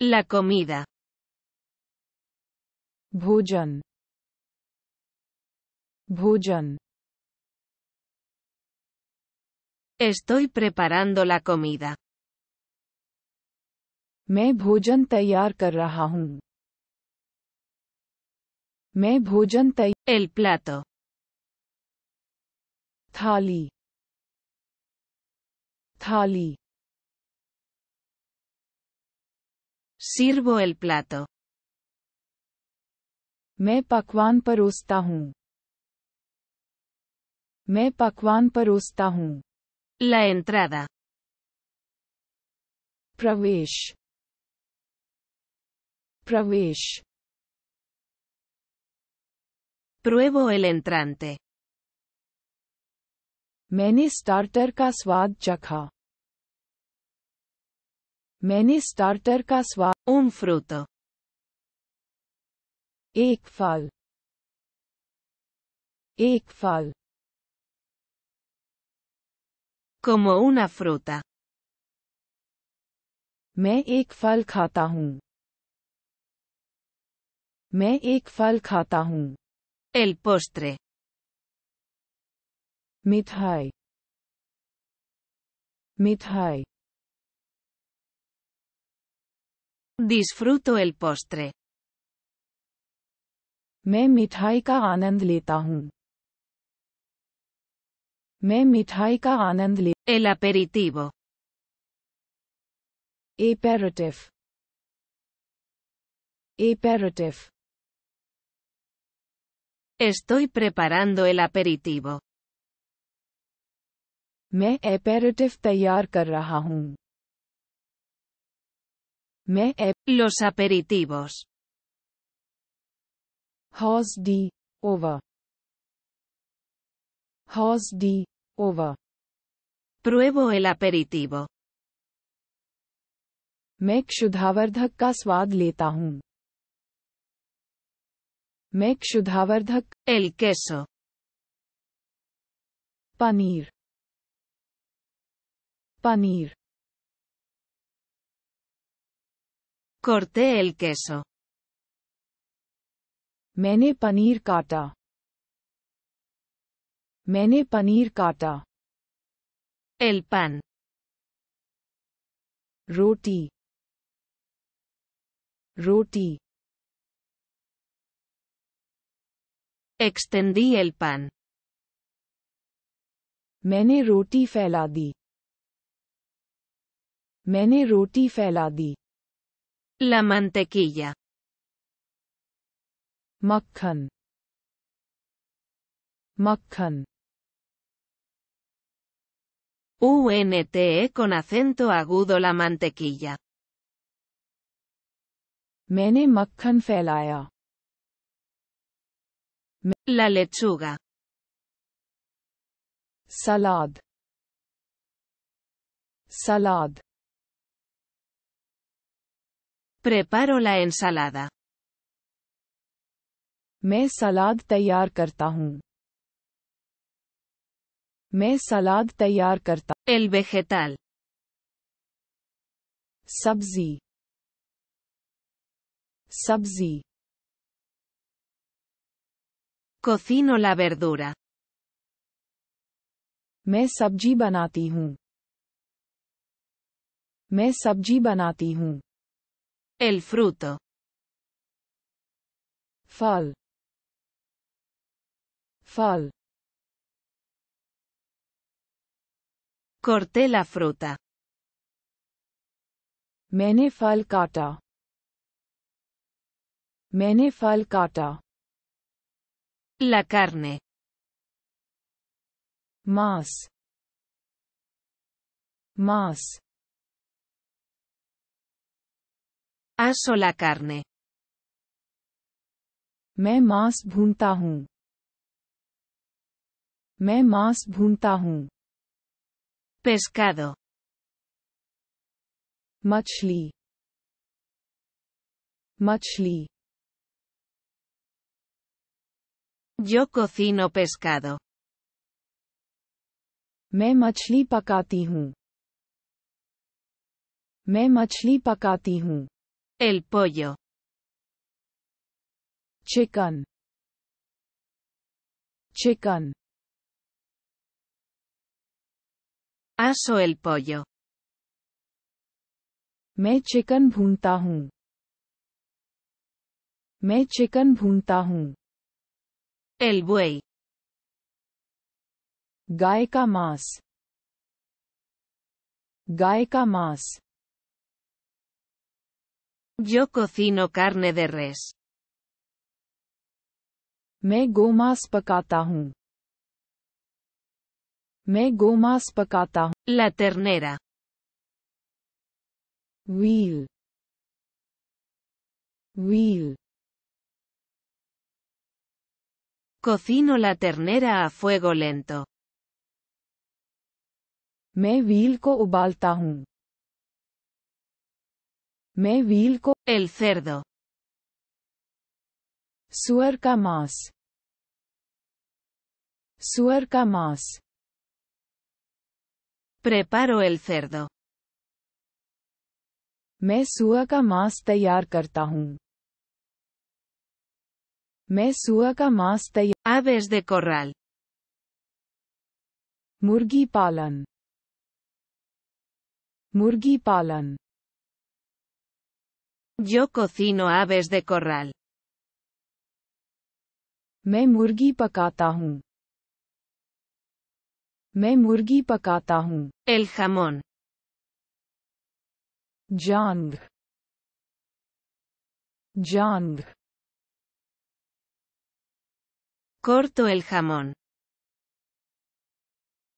La comida. Bhujan. Bhujan. Estoy preparando la comida. Me bhujan tayar kar raha Me bhujan El plato. Thali. Thali. सिर्वो एल plato. मैं पकवान परोसता हूँ मैं पकवान परोसता हूँ La प्रवेश प्रवेश Pruebo एल entrante. मैंने स्टार्टर का स्वाद चखा मैंने स्टार्टर का स्वाद ओम फ्रोत एक फल एक फल Como una मैं एक फल खाता हूँ मैं एक फल खाता हूँ एल पोस्ट्रे मिठाई मिठाई Disfruto el postre. Me mithai ka Anandli लेता Me मैं मिठाई का El aperitivo. Aperitif. Aperitif. Estoy preparando el aperitivo. Me aperitif tayar कर raha Me e Los aperitivos. Horse di Over. Horse di Over. Pruebo el aperitivo. मैं क्षुधावर्धक का स्वाद लेता हूँ मैं क्षुधावर्धक el queso. Paneer paneer Corté el queso. मैंने पनीर काटा मैंने पनीर काटा El pan. रोटी रोटी Extendí el pan. मैंने रोटी फैला दी मैंने रोटी फैला दी La mantequilla. Makkhan. Makkhan. UNTE con acento agudo la mantequilla. Mene makkhan felaya. La lechuga. Salad. Salad. Preparo la ensalada. मैं सलाद तैयार करता हूँ मैं सलाद तैयार करता El vegetal. सब्जी सब्जी Cocino la verdura. मैं सब्जी बनाती हूँ मैं सब्जी बनाती हूँ El fruto. Fall. Fall. Corté la fruta. mene fal kata. mene fal kata. La carne. Más. Más. Aso la carne. मैं मांस भूनता हूँ मैं मांस भूनता हूँ pescado मछली मछली Yo cocino pescado. मैं मछली पकाती हूँ मैं मछली पकाती हूँ El pollo. Chicken. Chicken. Aso el pollo. Me chicken bhunta Me chicken bhunta El buey. Gaika más. Gaika mas. Yo cocino carne de res. Me gomas pakata Me gomas pakata La ternera. Will. Will. Cocino la ternera a fuego lento. Me vilco ko me vilco, el cerdo. Suerca más. Suerca más. Preparo el cerdo. Me suerca más tallar cartahun. Me suerca más tallar. Aves de corral. murghi palan. murghi palan. Yo cocino aves de corral. Me murgi पकाता हूँ मैं मुर्गी पकाता हूँ El jamón. Jang. Jang. Corto el jamón.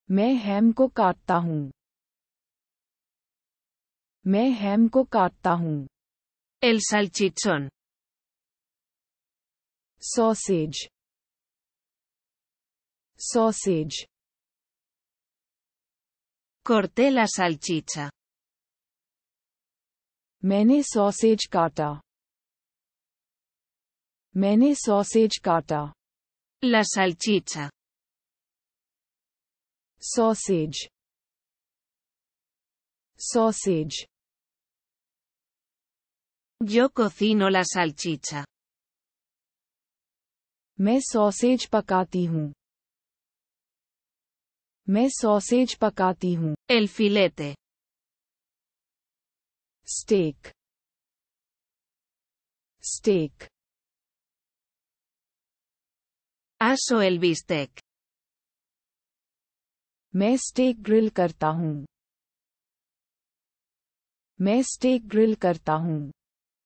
Me hem ko काटता हूँ मैं हैम को काटता हूँ El salchichón. Sausage. Sausage. Corté la salchicha. Meni sausage cotta Meni sausage cotta La salchicha. Sausage. Sausage. Yo cocino la salchicha. मैं sausage पकाती हूँ मैं सॉसेज पकाती हूँ El filete. Steak steak Aso el bistec. मैं स्टेक ग्रिल करता हूँ मैं स्टेक ग्रिल करता हूँ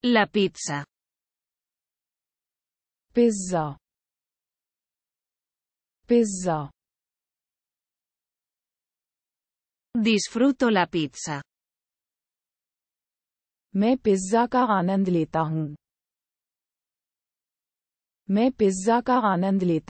La pizza. Pizza. Pizza. Disfruto la pizza. मैं पिज्जा का आनंद लेता हूँ मैं पिज्जा का आनंद लेता